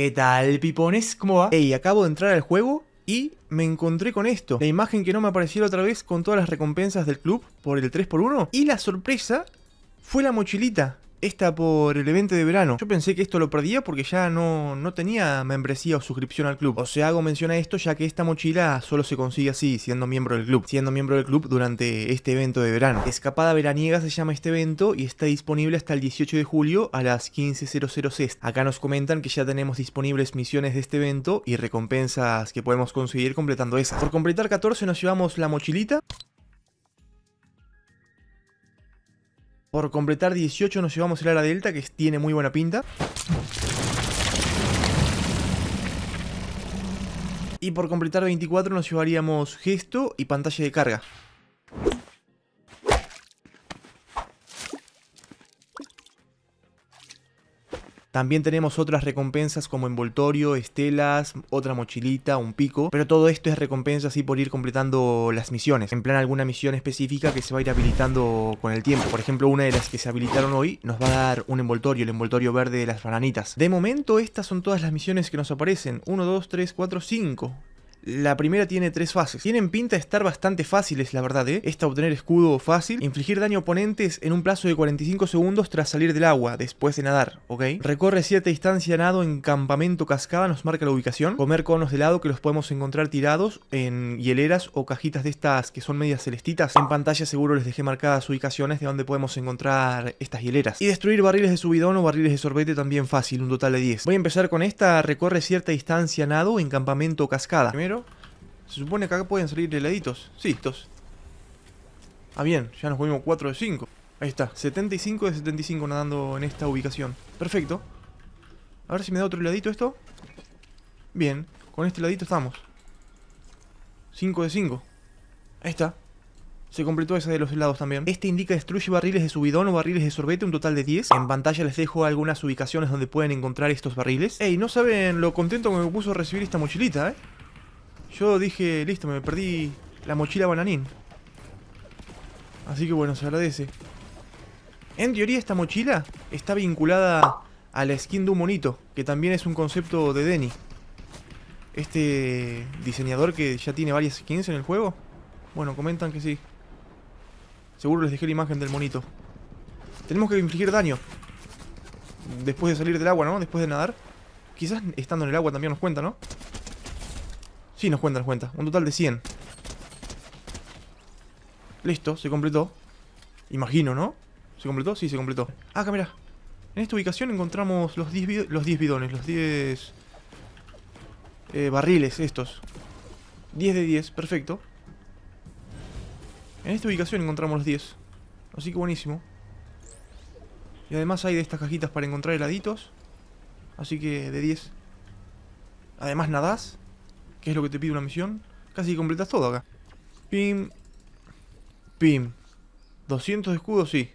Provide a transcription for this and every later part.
¿Qué tal, pipones? ¿Cómo va? Hey, acabo de entrar al juego y me encontré con esto. La imagen que no me apareció otra vez con todas las recompensas del club por el 3x1. Y la sorpresa fue la mochilita esta por el evento de verano. Yo pensé que esto lo perdía porque ya no, no tenía membresía o suscripción al club. O sea, hago mención a esto ya que esta mochila solo se consigue así, siendo miembro del club. Siendo miembro del club durante este evento de verano. Escapada veraniega se llama este evento y está disponible hasta el 18 de julio a las 15.00 e Acá nos comentan que ya tenemos disponibles misiones de este evento y recompensas que podemos conseguir completando esas. Por completar 14 nos llevamos la mochilita Por completar 18 nos llevamos el área delta, que tiene muy buena pinta. Y por completar 24 nos llevaríamos gesto y pantalla de carga. También tenemos otras recompensas como envoltorio, estelas, otra mochilita, un pico, pero todo esto es recompensa así por ir completando las misiones, en plan alguna misión específica que se va a ir habilitando con el tiempo. Por ejemplo, una de las que se habilitaron hoy nos va a dar un envoltorio, el envoltorio verde de las bananitas. De momento estas son todas las misiones que nos aparecen, 1, 2, 3, 4, 5. La primera tiene tres fases. Tienen pinta de estar bastante fáciles, la verdad, ¿eh? Esta obtener escudo fácil. Infligir daño a oponentes en un plazo de 45 segundos tras salir del agua, después de nadar, ¿ok? Recorre cierta distancia nado en campamento cascada, nos marca la ubicación. Comer conos de helado que los podemos encontrar tirados en hieleras o cajitas de estas que son medias celestitas. En pantalla seguro les dejé marcadas ubicaciones de donde podemos encontrar estas hieleras. Y destruir barriles de subidón o barriles de sorbete también fácil, un total de 10. Voy a empezar con esta. Recorre cierta distancia nado en campamento cascada. Primero se supone que acá pueden salir heladitos. Sí, estos. Ah, bien, ya nos ponemos 4 de 5. Ahí está, 75 de 75 nadando en esta ubicación. Perfecto. A ver si me da otro heladito esto. Bien, con este heladito estamos. 5 de 5. Ahí está. Se completó esa de los helados también. Este indica destruye barriles de subidón o barriles de sorbete, un total de 10. En pantalla les dejo algunas ubicaciones donde pueden encontrar estos barriles. Ey, no saben lo contento que me puso recibir esta mochilita, ¿eh? Yo dije, listo, me perdí la mochila bananín. Así que bueno, se agradece. En teoría esta mochila está vinculada a la skin de un monito, que también es un concepto de Denny. Este diseñador que ya tiene varias skins en el juego. Bueno, comentan que sí. Seguro les dejé la imagen del monito. Tenemos que infligir daño. Después de salir del agua, ¿no? Después de nadar. Quizás estando en el agua también nos cuenta, ¿no? Sí, nos cuenta, nos cuenta. Un total de 100. Listo, se completó. Imagino, ¿no? ¿Se completó? Sí, se completó. Ah, acá mirá. En esta ubicación encontramos los 10 los 10 bidones, los 10 eh, barriles estos. 10 de 10, perfecto. En esta ubicación encontramos los 10. Así que buenísimo. Y además hay de estas cajitas para encontrar heladitos. Así que de 10. Además nadás. ¿Qué es lo que te pide una misión, casi completas todo acá. Pim. Pim. 200 escudos, sí.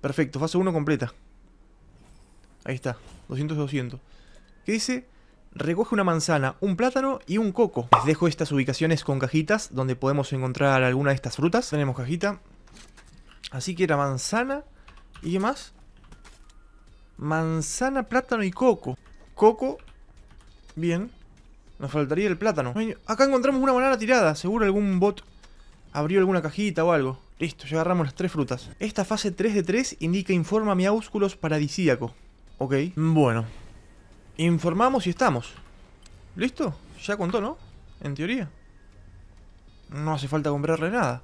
Perfecto, fase 1 completa. Ahí está, 200 200. ¿Qué dice? Recoge una manzana, un plátano y un coco. Les dejo estas ubicaciones con cajitas donde podemos encontrar alguna de estas frutas. Tenemos cajita. Así que era manzana. ¿Y qué más? Manzana, plátano y coco. Coco. Bien. Nos faltaría el plátano. acá encontramos una banana tirada. Seguro algún bot abrió alguna cajita o algo. Listo, ya agarramos las tres frutas. Esta fase 3 de 3 indica informa miáusculos paradisíaco. Ok. Bueno. Informamos y estamos. ¿Listo? Ya contó, ¿no? En teoría. No hace falta comprarle nada.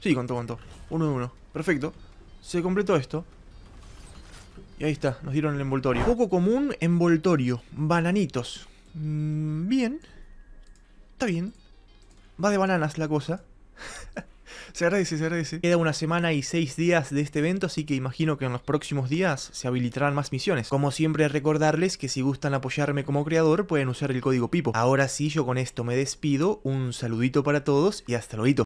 Sí, contó, contó. Uno de uno. Perfecto. Se completó esto. Y ahí está, nos dieron el envoltorio. Poco común, envoltorio. Bananitos. Mm, bien. Está bien. Va de bananas la cosa. se agradece, se agradece. Queda una semana y seis días de este evento, así que imagino que en los próximos días se habilitarán más misiones. Como siempre, recordarles que si gustan apoyarme como creador, pueden usar el código PIPO. Ahora sí, yo con esto me despido. Un saludito para todos y hasta luego.